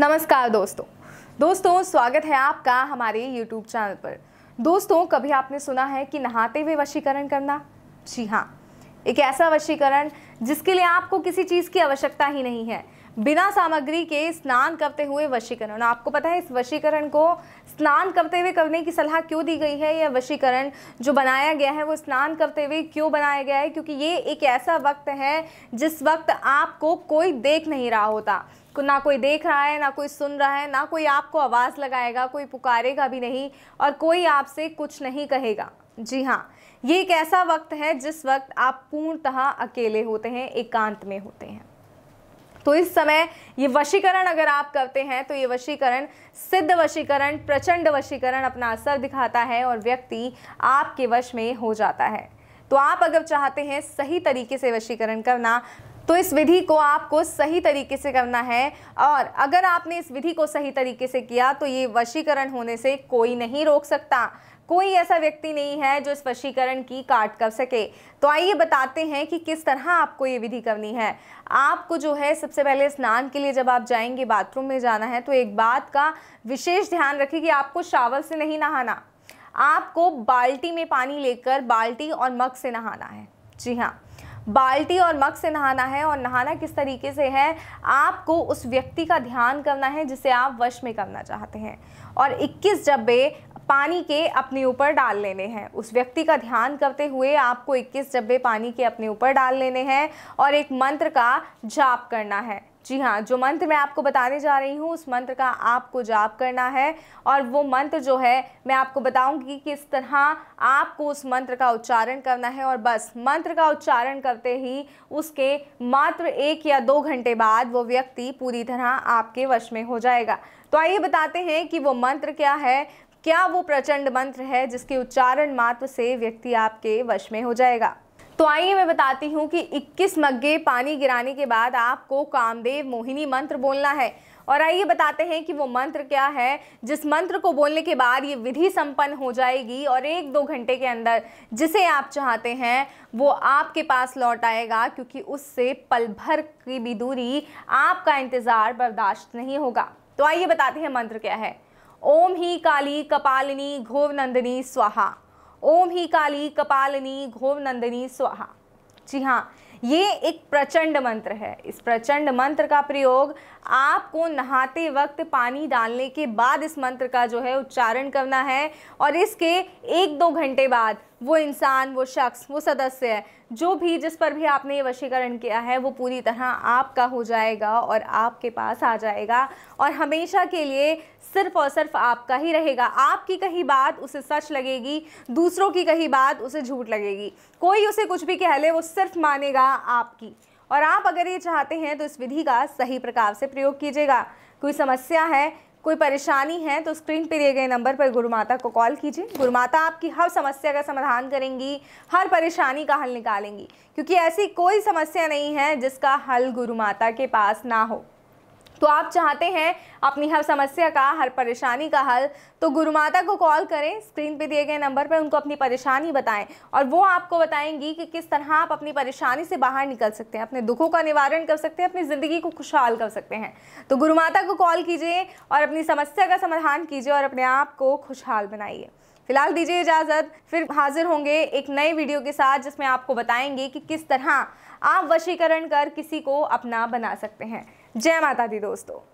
नमस्कार दोस्तों दोस्तों स्वागत है आपका हमारे YouTube चैनल पर दोस्तों कभी आपने सुना है कि नहाते हुए वशीकरण करना जी हाँ एक ऐसा वशीकरण जिसके लिए आपको किसी चीज़ की आवश्यकता ही नहीं है बिना सामग्री के स्नान करते हुए वशीकरण आपको पता है इस वशीकरण को स्नान करते हुए करने की सलाह क्यों दी गई है यह वशीकरण जो बनाया गया है वो स्नान करते हुए क्यों बनाया गया है क्योंकि ये एक ऐसा वक्त है जिस वक्त आपको कोई देख नहीं रहा होता ना कोई देख रहा है ना कोई सुन रहा है ना कोई आपको आवाज़ लगाएगा कोई पुकारेगा भी नहीं और कोई आपसे कुछ नहीं कहेगा जी हाँ ये एक ऐसा वक्त है जिस वक्त आप पूर्णतः अकेले होते हैं एकांत में होते हैं तो इस समय ये वशीकरण अगर आप करते हैं तो ये वशीकरण सिद्ध वशीकरण प्रचंड वशीकरण अपना असर दिखाता है और व्यक्ति आपके वश में हो जाता है तो आप अगर चाहते हैं सही तरीके से वशीकरण करना तो इस विधि को आपको सही तरीके से करना है और अगर आपने इस विधि को सही तरीके से किया तो ये वशीकरण होने से कोई नहीं रोक सकता कोई ऐसा व्यक्ति नहीं है जो इस वशीकरण की काट कर सके तो आइए बताते हैं कि किस तरह आपको ये विधि करनी है आपको जो है सबसे पहले स्नान के लिए जब आप जाएंगे बाथरूम में जाना है तो एक बात का विशेष ध्यान रखें कि आपको शावर से नहीं नहाना आपको बाल्टी में पानी लेकर बाल्टी और मग से नहाना है जी हाँ बाल्टी और मग से नहाना है और नहाना किस तरीके से है आपको उस व्यक्ति का ध्यान करना है जिसे आप वश में करना चाहते हैं और 21 डब्बे पानी के अपने ऊपर डाल लेने हैं उस व्यक्ति का ध्यान करते हुए आपको 21 डब्बे पानी के अपने ऊपर डाल लेने हैं और एक मंत्र का जाप करना है जी हाँ जो मंत्र मैं आपको बताने जा रही हूँ उस मंत्र का आपको जाप करना है और वो मंत्र जो है मैं आपको बताऊँगी कि किस तरह आपको उस मंत्र का उच्चारण करना है और बस मंत्र का उच्चारण करते ही उसके मात्र एक या दो घंटे बाद वो व्यक्ति पूरी तरह आपके वश में हो जाएगा तो आइए बताते हैं कि वो मंत्र क्या है क्या वो प्रचंड मंत्र है जिसके उच्चारण मात्र से व्यक्ति आपके वश में हो जाएगा तो आइए मैं बताती हूँ कि 21 मग्गे पानी गिराने के बाद आपको कामदेव मोहिनी मंत्र बोलना है और आइए बताते हैं कि वो मंत्र क्या है जिस मंत्र को बोलने के बाद ये विधि संपन्न हो जाएगी और एक दो घंटे के अंदर जिसे आप चाहते हैं वो आपके पास लौट आएगा क्योंकि उससे पल भर की भी दूरी आपका इंतज़ार बर्दाश्त नहीं होगा तो आइए बताते हैं मंत्र क्या है ओम ही काली कपालिनी घोवनंदिनी स्वाहा ओम ही काली कपालिनी घोम नंदिनी स्वाहा जी हाँ ये एक प्रचंड मंत्र है इस प्रचंड मंत्र का प्रयोग आपको नहाते वक्त पानी डालने के बाद इस मंत्र का जो है उच्चारण करना है और इसके एक दो घंटे बाद वो इंसान वो शख्स वो सदस्य है जो भी जिस पर भी आपने ये वशीकरण किया है वो पूरी तरह आपका हो जाएगा और आपके पास आ जाएगा और हमेशा के लिए सिर्फ और सिर्फ आपका ही रहेगा आपकी कही बात उसे सच लगेगी दूसरों की कही बात उसे झूठ लगेगी कोई उसे कुछ भी कह ले वो सिर्फ मानेगा आपकी और आप अगर ये चाहते हैं तो इस विधि का सही प्रकार से प्रयोग कीजिएगा कोई समस्या है कोई परेशानी है तो स्क्रीन पर दिए गए नंबर पर गुरु माता को कॉल कीजिए गुरु माता आपकी हर समस्या का समाधान करेंगी हर परेशानी का हल निकालेंगी क्योंकि ऐसी कोई समस्या नहीं है जिसका हल गुरु माता के पास ना हो तो आप चाहते हैं अपनी हर समस्या का हर परेशानी का हल तो गुरु माता को कॉल करें स्क्रीन पे दिए गए नंबर पर उनको अपनी परेशानी बताएं और वो आपको बताएंगी कि किस तरह आप अपनी परेशानी से बाहर निकल सकते हैं अपने दुखों का निवारण कर सकते हैं अपनी ज़िंदगी को खुशहाल कर सकते हैं तो गुरु माता को कॉल कीजिए और अपनी समस्या का समाधान कीजिए और अपने आप को खुशहाल बनाइए फिलहाल दीजिए इजाज़त फिर हाजिर होंगे एक नए वीडियो के साथ जिसमें आपको बताएंगे कि किस तरह आप वशीकरण कर किसी को अपना बना सकते हैं जय माता दी दोस्तों